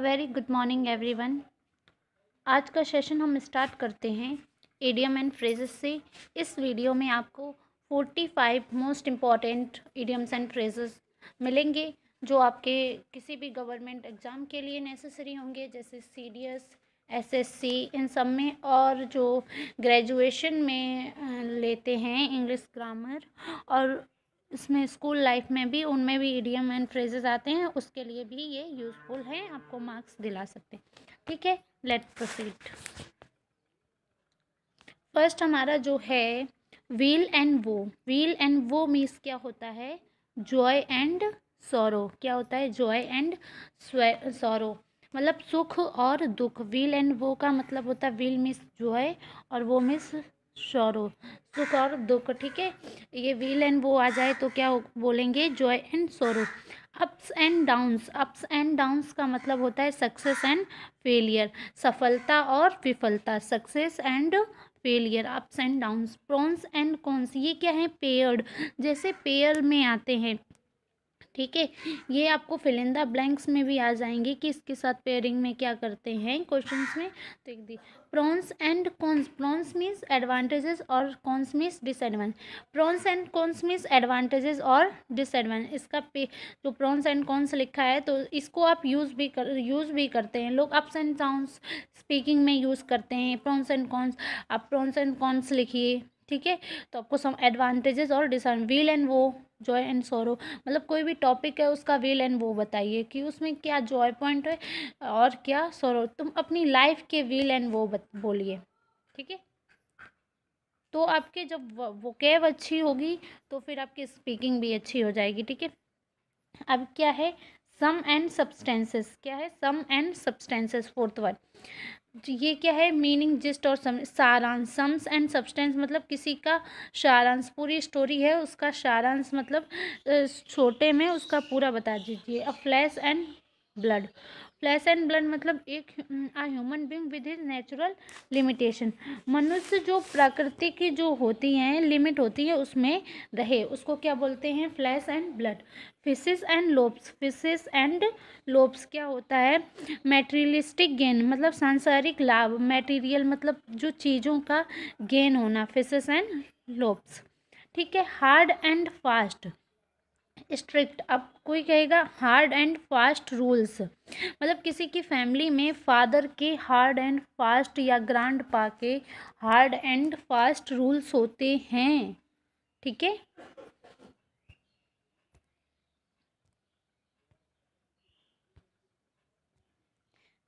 very good morning everyone आज का session हम स्टार्ट करते हैं एडियम एंड फ्रेजेस से इस वीडियो में आपको forty five most important idioms and phrases मिलेंगे जो आपके किसी भी गवर्नमेंट एग्ज़ाम के लिए नेसेसरी होंगे जैसे C D S S S C इन सब में और जो ग्रेजुएशन में लेते हैं इंग्लिश ग्रामर और इसमें स्कूल लाइफ में भी उनमें भी ईडीएम एंड फ्रेजेस आते हैं उसके लिए भी ये यूज़फुल हैं आपको मार्क्स दिला सकते हैं ठीक है लेट प्रोसीड फर्स्ट हमारा जो है weal and woe weal and woe means क्या होता है जॉय एंड सोरो क्या होता है जॉय एंड सोरो मतलब सुख और दुख व्हील एंड वो का मतलब होता है व्हील मीन्स जॉय और वो मीन्स सौरव सुख और दुख ठीक है ये व्हील एंड वो आ जाए तो क्या बोलेंगे joy and sorrow ups and downs ups and downs का मतलब होता है सक्सेस एंड फेलियर सफलता और विफलता success and failure ups and downs pros and cons ये क्या है पेयर्ड जैसे पेयर में आते हैं ठीक है ये आपको फिलिंदा ब्लैंक्स में भी आ जाएंगे कि इसके साथ पेयरिंग में क्या करते हैं क्वेश्चंस में तो एक दी pros and cons pros means advantages और cons means disadvantages pros and cons means advantages और डिसएडवान इसका पे जो प्रॉन्स एंड कॉन्स लिखा है तो इसको आप यूज़ भी कर यूज़ भी करते हैं लोग अप्स एंड साउंड्स स्पीकिंग में यूज़ करते हैं प्रॉन्स एंड कॉन्स आप प्रॉन्स एंड कॉन्स लिखिए ठीक है तो आपको सम एडवांटेजेस और disadvantage weal and woe joy and sorrow मतलब कोई भी टॉपिक है उसका विल एंड वो बताइए कि उसमें क्या जॉय पॉइंट है और क्या सोरो तुम अपनी लाइफ के विल एंड वो बोलिए ठीक है तो आपके जब कैब अच्छी होगी तो फिर आपकी स्पीकिंग भी अच्छी हो जाएगी ठीक है अब क्या है सम एंड सब्सटेंसेस क्या है sum and substances fourth one ये क्या है मीनिंग जिस्ट और सम सारांश सम्स एंड सब्सटेंस मतलब किसी का सारांश पूरी स्टोरी है उसका सारांश मतलब छोटे में उसका पूरा बता दीजिए uh flesh and blood flesh and blood मतलब एक a human being with his natural limitation मनुष्य जो प्रकृति की जो होती हैं लिमिट होती है उसमें रहे उसको क्या बोलते हैं flesh and blood fishes and loaves fishes and loaves क्या होता है मेटेरियलिस्टिक गेन मतलब सांसारिक लाभ मेटीरियल मतलब जो चीज़ों का गेन होना फिशेस एंड लोब्स ठीक है हार्ड एंड फास्ट स्ट्रिक्ट अब कोई कहेगा हार्ड एंड फास्ट रूल्स मतलब किसी की फैमिली में फादर के हार्ड एंड फास्ट या ग्रांड पा के हार्ड एंड फास्ट रूल्स होते हैं ठीक है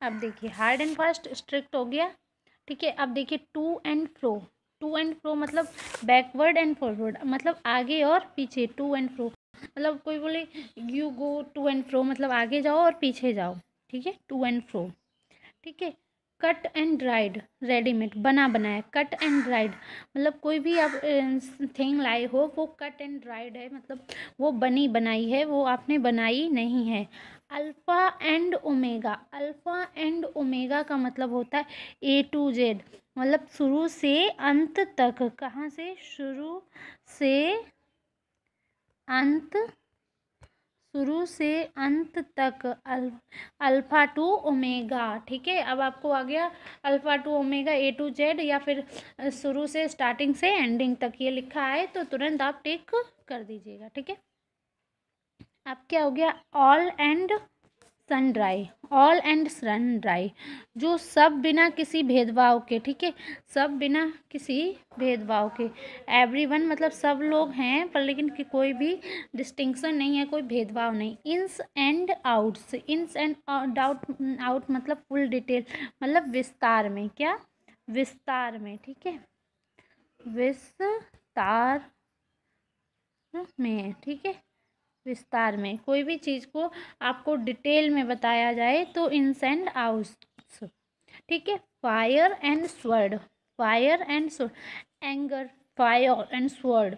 अब देखिए हार्ड एंड फास्ट स्ट्रिक्ट हो गया ठीक है अब देखिए to and fro to and fro मतलब बैकवर्ड एंड फॉरवर्ड मतलब आगे और पीछे टू एंड फ्रो मतलब कोई बोले you go to and fro मतलब आगे जाओ और पीछे जाओ ठीक है टू एंड फ्रो ठीक है कट एंड ड्राइड रेडीमेड बना बनाया कट एंड ड्राइड मतलब कोई भी आप थिंग लाए हो वो कट एंड ड्राइड है मतलब वो बनी बनाई है वो आपने बनाई नहीं है alpha and omega alpha and omega का मतलब होता है ए टू जेड मतलब शुरू से अंत तक कहाँ से शुरू से अंत शुरू से अंत तक अल अल्फ़ा टू ओमेगा ठीक है अब आपको आ गया alpha to omega A to Z या फिर शुरू से स्टार्टिंग से एंडिंग तक ये लिखा है तो तुरंत आप टिक कर दीजिएगा ठीक है अब क्या हो गया all and sundry all and sundry जो सब बिना किसी भेदभाव के ठीक है सब बिना किसी भेदभाव के एवरीवन मतलब सब लोग हैं पर लेकिन कि कोई भी डिस्टिंक्शन नहीं है कोई भेदभाव नहीं ins and outs ins and doubt out मतलब फुल डिटेल मतलब विस्तार में क्या विस्तार में ठीक है विस्तार में ठीक है विस्तार में कोई भी चीज़ को आपको डिटेल में बताया जाए तो इंस एंड आउट्स ठीक है fire and sword fire and sword anger fire and sword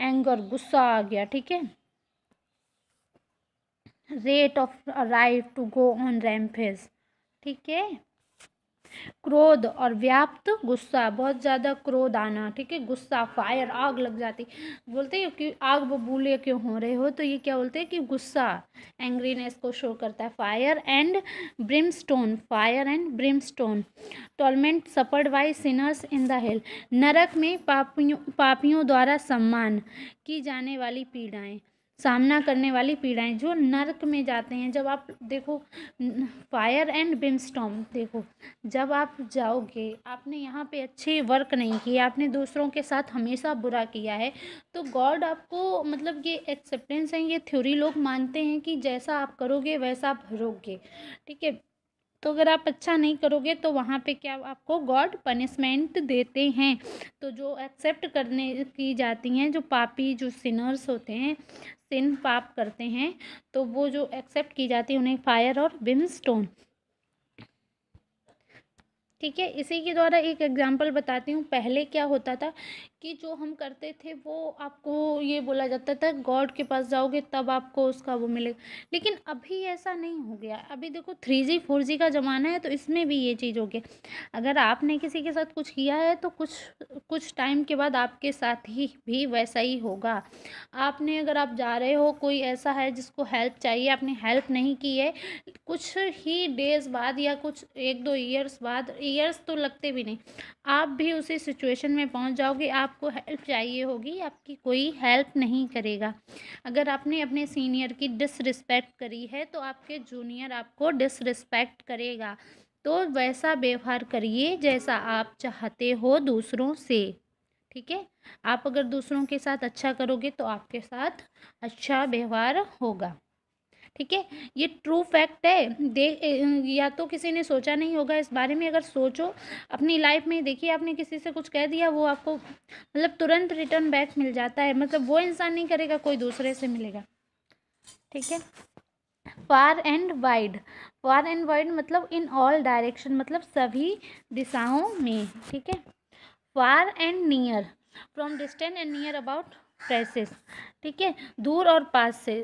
anger गुस्सा आ गया ठीक है rate of right to go on rampage ठीक है क्रोध और व्याप्त गुस्सा बहुत ज़्यादा क्रोध आना ठीक है गुस्सा फायर आग लग जाती बोलते हैं कि आग बबूले क्यों हो रहे हो तो ये क्या बोलते हैं कि गुस्सा एंग्रीनेस को शो करता है fire and brimstone fire and brimstone torment suffered by sinners in the नरक में पापियों पापियों द्वारा सम्मान की जाने वाली पीड़ाएँ सामना करने वाली पीड़ाएं जो नरक में जाते हैं जब आप देखो फायर एंड बिमस्टॉम देखो जब आप जाओगे आपने यहाँ पे अच्छे वर्क नहीं किए आपने दूसरों के साथ हमेशा बुरा किया है तो गॉड आपको मतलब ये एक्सेप्टेंस है ये थ्योरी लोग मानते हैं कि जैसा आप करोगे वैसा आप भरोगे ठीक है तो अगर आप अच्छा नहीं करोगे तो वहाँ पे क्या आपको गॉड पनिशमेंट देते हैं तो जो एक्सेप्ट करने की जाती हैं जो पापी जो सिनर्स होते हैं सिन पाप करते हैं तो वो जो एक्सेप्ट की जाती है उन्हें फायर और विम स्टोन ठीक है इसी के द्वारा एक एग्जांपल बताती हूँ पहले क्या होता था कि जो हम करते थे वो आपको ये बोला जाता था गॉड के पास जाओगे तब आपको उसका वो मिलेगा लेकिन अभी ऐसा नहीं हो गया अभी देखो थ्री जी फोर जी का ज़माना है तो इसमें भी ये चीज़ होगी अगर आपने किसी के साथ कुछ किया है तो कुछ कुछ टाइम के बाद आपके साथ ही भी वैसा ही होगा आपने अगर आप जा रहे हो कोई ऐसा है जिसको हेल्प चाहिए आपने हेल्प नहीं की है कुछ ही डेज़ बाद या कुछ एक दो ईयर्स बाद ईयर्स तो लगते भी नहीं आप भी उसी सिचुएशन में पहुँच जाओगे आप आपको हेल्प चाहिए होगी आपकी कोई हेल्प नहीं करेगा अगर आपने अपने सीनियर की डिसरिस्पेक्ट करी है तो आपके जूनियर आपको डिसरिस्पेक्ट करेगा तो वैसा व्यवहार करिए जैसा आप चाहते हो दूसरों से ठीक है आप अगर दूसरों के साथ अच्छा करोगे तो आपके साथ अच्छा व्यवहार होगा ठीक है ये ट्रू फैक्ट है दे या तो किसी ने सोचा नहीं होगा इस बारे में अगर सोचो अपनी लाइफ में देखिए आपने किसी से कुछ कह दिया वो आपको मतलब तुरंत रिटर्न बैक मिल जाता है मतलब वो इंसान नहीं करेगा कोई दूसरे से मिलेगा ठीक है far and wide far and wide मतलब इन ऑल डायरेक्शन मतलब सभी दिशाओं में ठीक है far and near from distant and near about places ठीक है दूर और पास से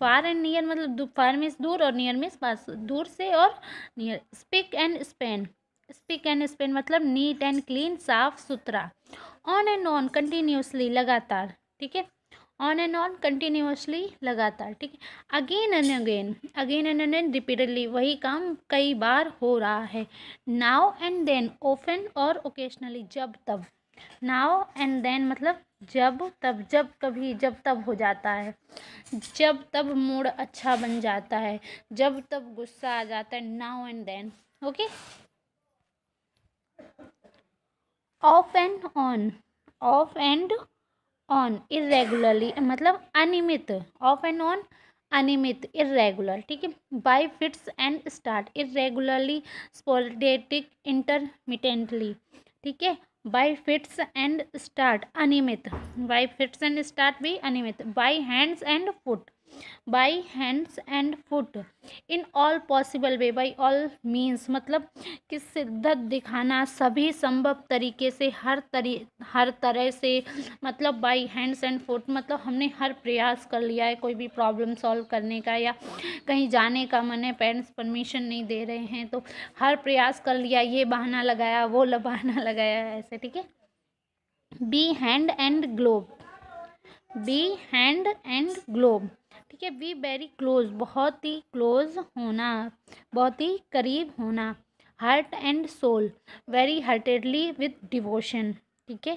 फार एंड नियर मतलब फार मीन्स दूर और नियर मीन्स पास दूर से और near spick and span spick and span मतलब नीट एंड क्लीन साफ सुथरा ऑन एंड ऑन कंटिन्यूसली लगातार ठीक है ऑन एंड ऑन कंटिन्यूसली लगातार ठीक है again and again again and again repeatedly वही काम कई बार हो रहा है नाव एंड देन ओफन और ओकेशनली जब तब नाव एंड देन मतलब जब तब जब कभी जब तब हो जाता है जब तब मूड अच्छा बन जाता है जब तब गुस्सा आ जाता है now and then okay off and on off and on irregularly मतलब अनियमित ऑफ एंड ऑन अनियमित इरेगुलर ठीक है by fits and start irregularly sporadic intermittently ठीक है बाई फिट्स एंड स्टार्ट अनियमित बाई फिट्स एंड स्टार्ट भी अनियमित by hands and foot by hands and foot in all possible way by all means मतलब कि शिद्दत दिखाना सभी संभव तरीके से हर तरी हर तरह से मतलब बाई हैंड्स एंड फुट मतलब हमने हर प्रयास कर लिया है कोई भी प्रॉब्लम सॉल्व करने का या कहीं जाने का मन है पेरेंट्स परमिशन नहीं दे रहे हैं तो हर प्रयास कर लिया ये बहाना लगाया वो बहाना लगाया ऐसे ठीक है be hand and glove be hand and glove ठीक है वी वेरी क्लोज बहुत ही क्लोज होना बहुत ही करीब होना heart and soul very heartedly with devotion ठीक है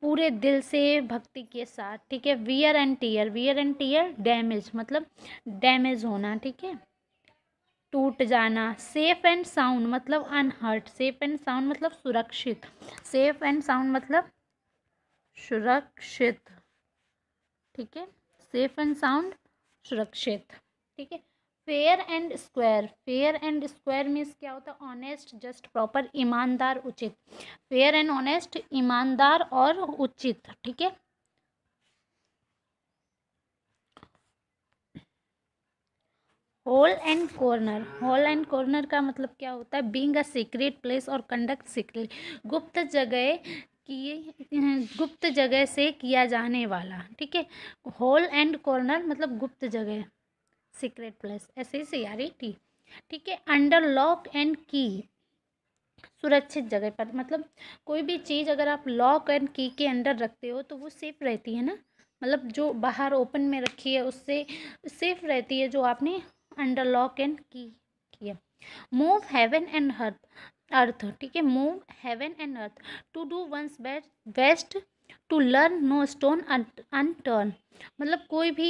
पूरे दिल से भक्ति के साथ ठीक है wear and tear wear and tear damage मतलब डैमेज होना ठीक है टूट जाना सेफ एंड साउंड मतलब अनहर्ट सेफ एंड साउंड मतलब सुरक्षित सेफ एंड साउंड मतलब सुरक्षित ठीक है सेफ एंड साउंड सुरक्षित ठीक है fair and square fair and square means क्या होता है ऑनेस्ट जस्ट प्रॉपर ईमानदार उचित फेयर एंड ऑनेस्ट ईमानदार और उचित ठीक है hole and corner hole and corner का मतलब क्या होता है बींग अ सीक्रेट प्लेस और कंडक्ट सीक्रेट गुप्त जगह ये गुप्त जगह से किया जाने वाला ठीक है हॉल एंड कॉर्नर मतलब गुप्त जगह सीक्रेट प्लेस ऐसे ही सैारी टी ठीक है अंडर लॉक एंड की सुरक्षित जगह पर मतलब कोई भी चीज़ अगर आप लॉक एंड की के अंडर रखते हो तो वो सेफ़ रहती है ना मतलब जो बाहर ओपन में रखी है उससे सेफ रहती है जो आपने अंडर लॉक एंड की किया move heaven and hearth earth ठीक है move heaven and earth to do one's best to learn no stone unturned मतलब कोई भी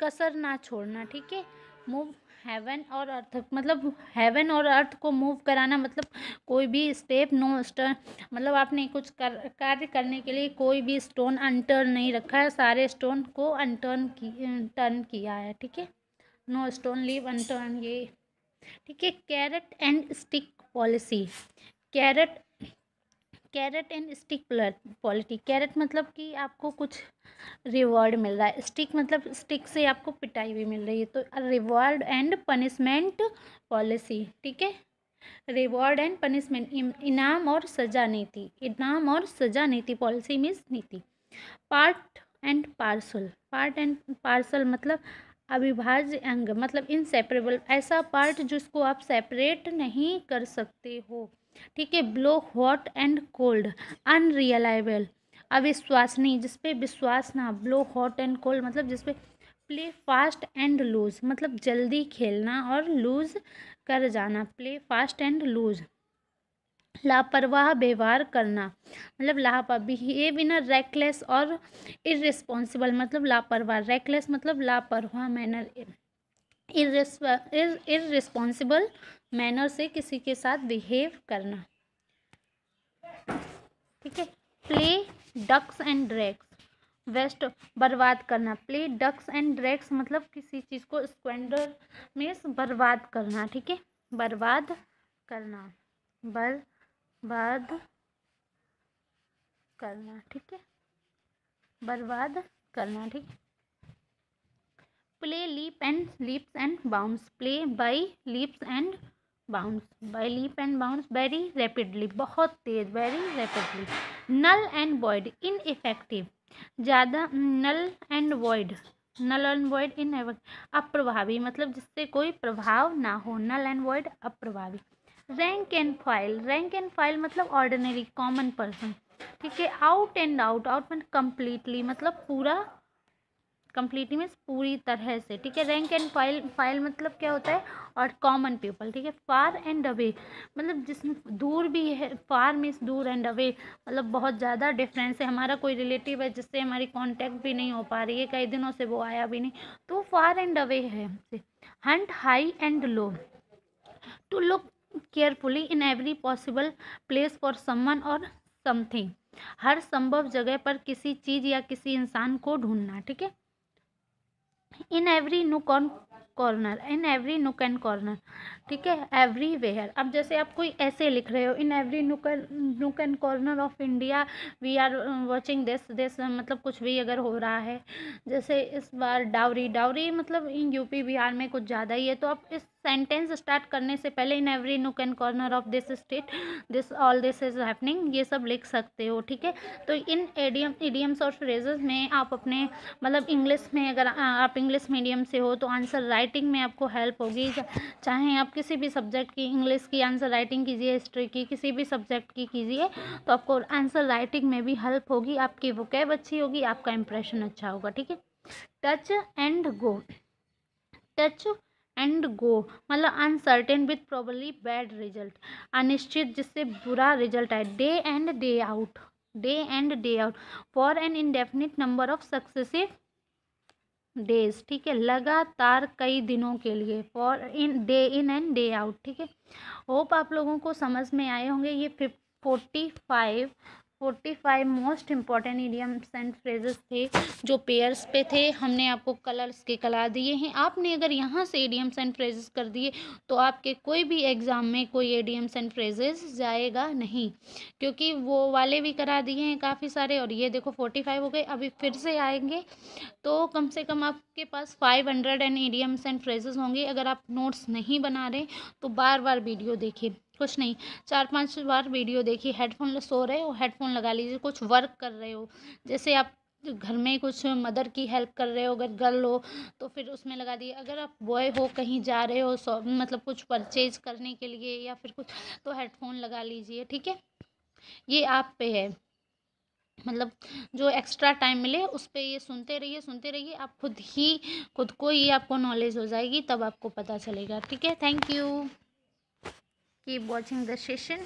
कसर ना छोड़ना ठीक है मूव हेवन और अर्थ मतलब हेवन और अर्थ को मूव कराना मतलब कोई भी स्टेप नो स्टर्न मतलब आपने कुछ कर, कार्य करने के लिए कोई भी स्टोन अनटर्न नहीं रखा है सारे स्टोन को अनटर्न की टर्न किया है ठीक है नो स्टोन लीव अनटर्न ये ठीक है carrot and stick policy carrot carrot and stick polity carrot मतलब कि आपको कुछ रिवॉर्ड मिल रहा है स्टिक मतलब स्टिक से आपको पिटाई भी मिल रही है तो रिवॉर्ड एंड पनिशमेंट पॉलिसी ठीक है रिवॉर्ड एंड पनिशमेंट इनाम और सजा नीति इनाम और सजा नीति पॉलिसी मीन्स नीति part and parcel part and parcel मतलब अविभाज्य अंग मतलब इनसेपरेबल ऐसा पार्ट जिसको आप सेपरेट नहीं कर सकते हो ठीक है blow hot and cold unreliable अविश्वासनीय जिसपे विश्वास ना ब्लो हॉट एंड कोल्ड मतलब जिसपे प्ले फास्ट एंड लूज मतलब जल्दी खेलना और लूज कर जाना प्ले फास्ट एंड लूज लापरवाह व्यवहार करना मतलब, मतलब लापरवाह बिहेव इन अ रेकलेस और इरेस्पॉन्सिबल मतलब लापरवाह रेकलेस मतलब लापरवाह मैनर इरिस्पॉन्सिबल मैनर से किसी के साथ बिहेव करना ठीक है play ducks and drakes waste बर्बाद करना प्ले डक्स एंड ड्रैक्स मतलब किसी चीज़ को स्क्वेंडर में बर्बाद करना ठीक है बर्बाद करना बर्बाद करना ठीक है बर्बाद करना ठीक है play leap and lips and bounce play by lips and bounce by leap and bounce very rapidly बहुत तेज very rapidly null and void ineffective ज़्यादा null and void null and void इन अप्रभावी मतलब जिससे कोई प्रभाव ना हो नल एंड वॉइड अप्रभावी rank and file rank and file मतलब ऑर्डिनरी कॉमन पर्सन ठीक है out and out out mean completely मतलब पूरा कम्प्लीटली मीन्स पूरी तरह से ठीक है रैंक एंड फाइल फाइल मतलब क्या होता है और कॉमन पीपल ठीक है फार एंड अवे मतलब जिस दूर भी है फार मीन्स दूर एंड अवे मतलब बहुत ज़्यादा डिफरेंस है हमारा कोई रिलेटिव है जिससे हमारी कॉन्टैक्ट भी नहीं हो पा रही है कई दिनों से वो आया भी नहीं तो फार एंड अवे है हमसे hunt high and low to look carefully in every possible place for someone और समथिंग हर संभव जगह पर किसी चीज या किसी इंसान को ढूंढना ठीक है in every nook on corner in every nook and corner ठीक है एवरी वेयर अब जैसे आप कोई ऐसे लिख रहे हो in every nook and nook and corner of India we are watching this this मतलब कुछ भी अगर हो रहा है जैसे इस बार डावरी डावरी मतलब इन यूपी बिहार में कुछ ज़्यादा ही है तो आप इस सेंटेंस स्टार्ट करने से पहले in every nook and corner of this state this all this is happening ये सब लिख सकते हो ठीक है तो इन एडियम एडियम्स और फ्रेजेस में आप अपने मतलब इंग्लिश में अगर आप इंग्लिश मीडियम से हो तो आंसर राइटिंग में आपको हेल्प होगी चाहे आप किसी भी सब्जेक्ट की इंग्लिश की आंसर राइटिंग कीजिए हिस्ट्री की किसी भी सब्जेक्ट की कीजिए तो आपको आंसर राइटिंग में भी हेल्प होगी आपकी वोकैब अच्छी होगी आपका इंप्रेशन अच्छा होगा ठीक है touch and go touch and go मतलब uncertain with probably bad result अनिश्चित जिससे बुरा रिजल्ट आए day and day out day and day out for an indefinite number of successive days ठीक है लगातार कई दिनों के लिए for in day in and day out ठीक है होप आप लोगों को समझ में आए होंगे ये फिफ forty five forty five most important idioms and phrases थे जो पेयर्स पे थे हमने आपको कलर्स के कला दिए हैं आपने अगर यहाँ से इडियम्स एंड फ्रेजेस कर दिए तो आपके कोई भी एग्ज़ाम में कोई इडियम्स एंड फ्रेजेस जाएगा नहीं क्योंकि वो वाले भी करा दिए हैं काफ़ी सारे और ये देखो फोर्टी फाइव हो गए अभी फिर से आएंगे तो कम से कम आपके पास five hundred and idioms and phrases होंगे अगर आप नोट्स नहीं बना रहे तो बार बार वीडियो देखें कुछ नहीं चार पांच बार वीडियो देखिए हेडफोन सो रहे हो हेडफोन लगा लीजिए कुछ वर्क कर रहे हो जैसे आप घर में कुछ मदर की हेल्प कर रहे हो अगर गर्ल हो तो फिर उसमें लगा दिए अगर आप बॉय हो कहीं जा रहे हो सॉ मतलब कुछ परचेज करने के लिए या फिर कुछ तो हेडफोन लगा लीजिए ठीक है ये आप पे है मतलब जो एक्स्ट्रा टाइम मिले उस पर ये सुनते रहिए सुनते रहिए आप खुद ही खुद को ये आपको नॉलेज हो जाएगी तब आपको पता चलेगा ठीक है thank you keep watching the session